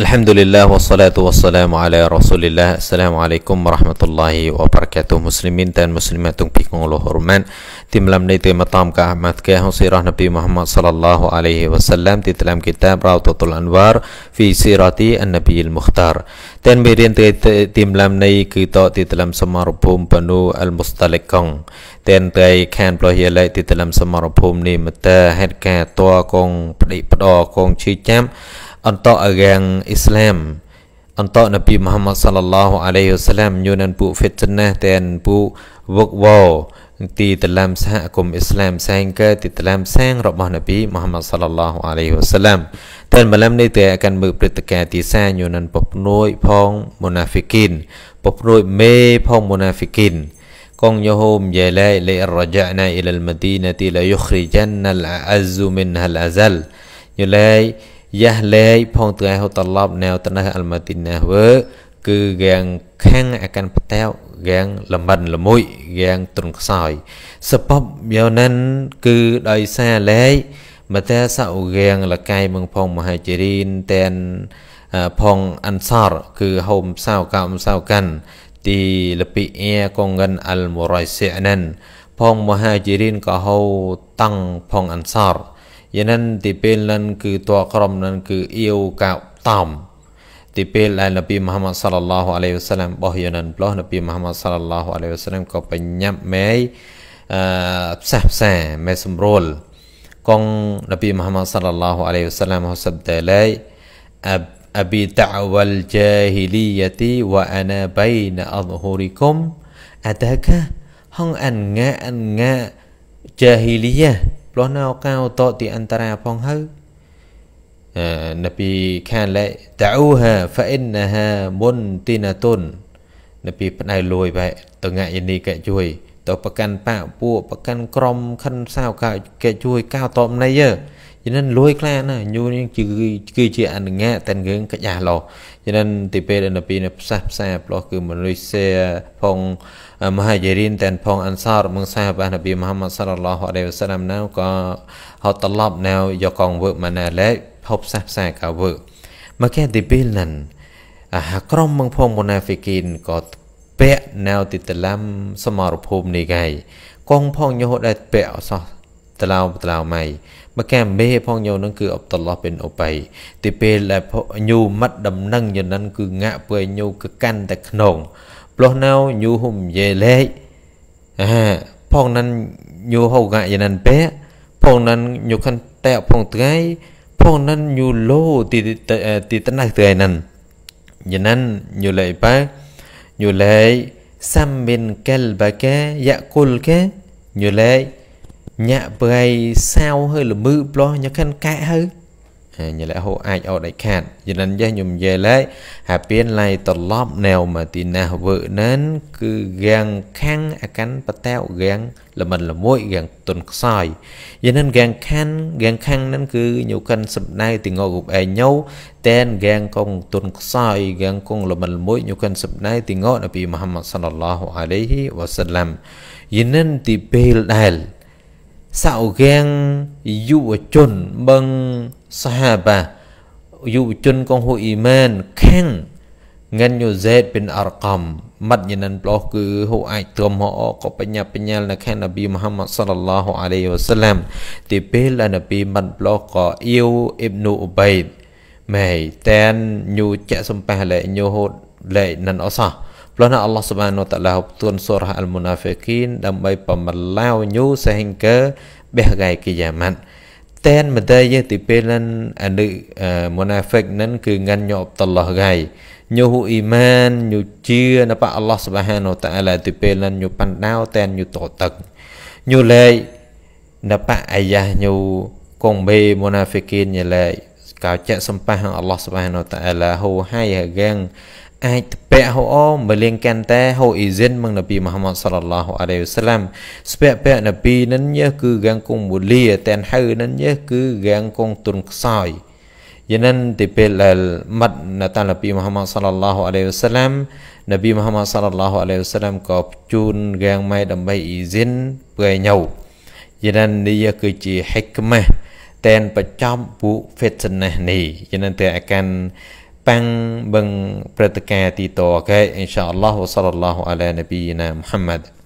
Alhamdulillah wassalatu wassalamu ala rasulillah Assalamualaikum warahmatullahi wabarakatuh Muslimin dan muslimat yang pikunguluh hormat Timlam ni tema tam ke ahmad ke sirah Nabi Muhammad sallallahu alaihi wasallam Di dalam kitab Raudatul Anwar Fi sirati an-Nabiyil Mukhtar Dan berian timlam ni kita di dalam semarupum penuh al-mustalikong Dan dari khan pelahialai di dalam semarupum ni Mata hadka tua kong pedik pedor kong cicam untuk ageng Islam untuk Nabi Muhammad sallallahu alaihi wasallam nyunan ពួក fitnah ទាំងពួកវឹកវរទីតឡាំសហគមន៍អ៊ីស្លាមសែងកើតទីតឡាំសែងរបស់នប៊ីមូហាម៉ាត់សល្លឡោះអាឡៃហ៊ីវ៉ាសឡាមតែម្លឹមនេះតែកាន់មើលព្រឹត្តិការណ៍ទីសាញូនិនពពនួយផងមូណាហ្វីគីនពពនួយមេផងមូណាហ្វីគីនកងយូហូមយ៉ាឡៃលៃរយ៉ាណាអ៊ីលលម៉ាឌីណាទីឡាយូខ្រីចាន់ណលអាហ្ស៊ូមិនហលអាហ្សាល់យឡៃយះលែកផងទងហូតឡប់ណែវតណះអលម៉ាទីណាវើគឺរាងខាំងអកាន់ផ្ទាវរាងល្មិនល្មួយរាងទ្រង់ខ្សោយសពបយោនិនគឺដោយសារលែកមតាសអរាងលកាយមងផងមហាជរីនតែនផងអនសរគឺហូមសៅកម្មសៅកាន់ទីលពីអែកងិនអលមរៃសិអានិនផងមហាជរីនក៏ហៅតាំងផងអនសរយ៉ាងនឹងទីពេលនឹងគឺតក្រមនឹងគឺអ៊ីវកោតំទីពេលដែលនប៊ីមូហាម៉ាត់សល្លឡោះអាឡៃវ៉ាសាឡាមបោះយ៉ាងនឹងប្លោះនប៊ីមូហាម៉ាត់សល្លឡោះអាឡៃវ៉ាសាឡាមក៏បញ្ញាប់ម៉ែអឺផ្សះផ្សាម៉ែសម្រួលកងនប៊ីមូហាម៉ាត់សល្លឡោះអាឡៃវ៉ាសាឡាមហសបតឡៃអប أبي دعوى الجاهلية وأنا بين أظهركم أتاك هن أنغا أنغا جاهلية ព្រោះនៅកៅតតិអន្តរាផងហើយនៅពីខានលែតាអ៊ូហាហ្វអ៊ីនណាហាមុនទីណាតុននៅពីផ្ដៅលួយបែតងយនីកែជួយតប្រកាន់បាពួកប្រកាន់ក្រមខិនសាវកែជួយកៅតបណៃយើ cho nên លួយខ្លាណាញូនេះគឺគឺជាអនុញ្ញាតតែរឿងកិច្ចអាឡោះ cho nên ទីពេលនៅពីផ្សះផ្សាប្លោះគឺមនុស្សសេផងមហាយារិនតែនផងអន្សារមងសាបាននប៊ីមហាម៉ាត់សាឡឡោះអដេវសាឡាមណៅក៏ហត់ត្រឡប់ណៅយកកងវើម៉ាណាលេភពផ្សះផ្សាកាវើមកគេទីពេលនឹងអាក្រុមមងផងមូណាហ្វីគីនក៏ពាក់ណៅទីតឡាំសមរភូមិនេះកាយកងផងញោដែរពាក់អសោះតឡៅតឡៅម៉ៃមកែមេផងញោនឹងគឺអបតឡោះเป็นអបៃទីពេលដែលញូមាត់ដំណឹងយនឹងគឺងាក់ពើញូគឺកាន់តែក្នុងផ្លោះណៅញូហុំយេលេកអាផងនឹងញូហូកាយនឹងពេផងនឹងញូខាន់តែផងថ្ងៃផងនឹងញូលោទីទីតណៃថ្ងៃនឹងយនឹងញូលេប៉ាញូលេសាំមិនកលបកាយ៉ាគុលកាញូលេញាក់ប្រៃសាវហើយល្មឺប្លោះញ៉ាខិនកែហើយញ៉ាលែហូអាចអត់ដាច់ខាតយនិនយេញុំយេលែហាពៀនឡៃត្រឡប់ណែវម៉ាទីណាវើណានគឺរាំងខាំងអកាន់បតាវរាំងល្មិនល្មួយរាំងទុនខ្សោយយនិនរាំងខាំងរាំងខាំងនឹងគឺញូកិនសំដៅទីងោរូបឯងញោតែនរាំងកងទុនខ្សោយរាំងកងល្មិនល្មួយញូកិនសំដៅទីងោនពីមហាម៉ាត់សល្លឡោះអាឡៃហ៊ីវ៉ាសាឡាំយនិនទីពេលដែលសៅកាំងយុវជនបឹងសហបាយុវជនកងហ៊ូអ៊ីម៉ានខាំងងានយូសេតបិនអរកំមាត់យានប្លោះគឺហូអាចទ្រាំហោក៏បញ្ញាបញ្ញាលនៅខាននប៊ីមូហាម៉ាត់សល្លឡោះអាឡៃវ៉ាសាឡាមទីពេលអានប៊ីមាត់ប្លោះក៏អ៊ីវអ៊ីបនូអ៊ូបៃម៉ៃតែនញូចាក់សំប៉ះលែញូហូតលែនអសោះព្រោះណាអល់ឡោះសុបានវតាឡាហុបទួនសូរ៉ាអលមូណាហ្វេគីនដើម្បីបំលាវញូសេហិងកើបេះហ្គៃគីយ៉ាម៉ាត់តែនមិនដែរយើងទីពេលនឹងអនុមូណាហ្វិកនឹងគឺងានញោអបតឡោះហ្គៃញូហ៊ូអ៊ីម៉ានញូជាណបអល់ឡោះសុបានវតាឡាទីពេលនឹងញូប៉ាន់ដាវតែនញូតទឹកញូលេណបអាយ៉ាញូកងបេមូណាហ្វិកីនញលេកោចៈសម្បះអល់ឡោះសុបានវតាឡាហូហៃហ្គាំងអាចតពហូអមលៀងកាន់តែហូអ៊ីសិនមកនប៊ីមហាម៉ាត់សល្លឡោះអាឡៃវសឡាំស្ពះពះនប៊ីនឹងញើគឺកាងគងមូលីតែនហៅនឹងញើគឺកាងគងទុនខ្សោយយានិនទីពេលមាត់ណតានប៊ីមហាម៉ាត់សល្លឡោះអាឡៃវសឡាំនប៊ីមហាម៉ាត់សល្លឡោះអាឡៃវសឡាំក៏ជូនកាងម៉ែដើម្បីអ៊ីសិនព្រៃញោយានិននេះគឺជាហិកម៉ាតែនប្រចំពួកហ្វេតណេះនេះយានិនតែអាកាន់ tentang berita-berita itu, okay? Insya Allah, wassalamualaikum warahmatullahi wabarakatuh.